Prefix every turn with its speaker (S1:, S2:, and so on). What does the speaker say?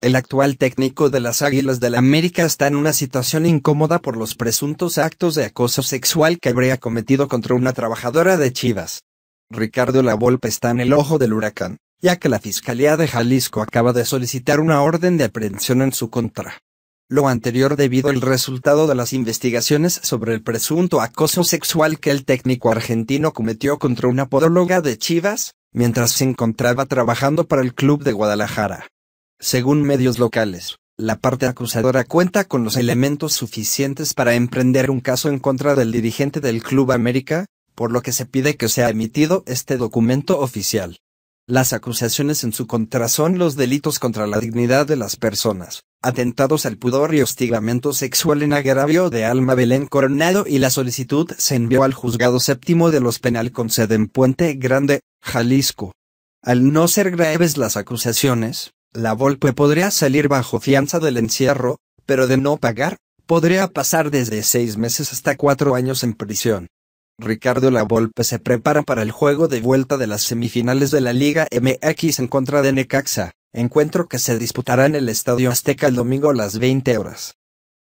S1: El actual técnico de las Águilas del la América está en una situación incómoda por los presuntos actos de acoso sexual que habría cometido contra una trabajadora de Chivas. Ricardo Lavolpe está en el ojo del huracán, ya que la Fiscalía de Jalisco acaba de solicitar una orden de aprehensión en su contra. Lo anterior debido al resultado de las investigaciones sobre el presunto acoso sexual que el técnico argentino cometió contra una podóloga de Chivas, mientras se encontraba trabajando para el club de Guadalajara. Según medios locales, la parte acusadora cuenta con los elementos suficientes para emprender un caso en contra del dirigente del Club América, por lo que se pide que sea emitido este documento oficial. Las acusaciones en su contra son los delitos contra la dignidad de las personas, atentados al pudor y hostigamiento sexual en agravio de Alma Belén Coronado y la solicitud se envió al juzgado séptimo de los penal con sede en Puente Grande, Jalisco. Al no ser graves las acusaciones, la Volpe podría salir bajo fianza del encierro, pero de no pagar, podría pasar desde seis meses hasta cuatro años en prisión. Ricardo La Volpe se prepara para el juego de vuelta de las semifinales de la Liga MX en contra de Necaxa, encuentro que se disputará en el Estadio Azteca el domingo a las 20 horas.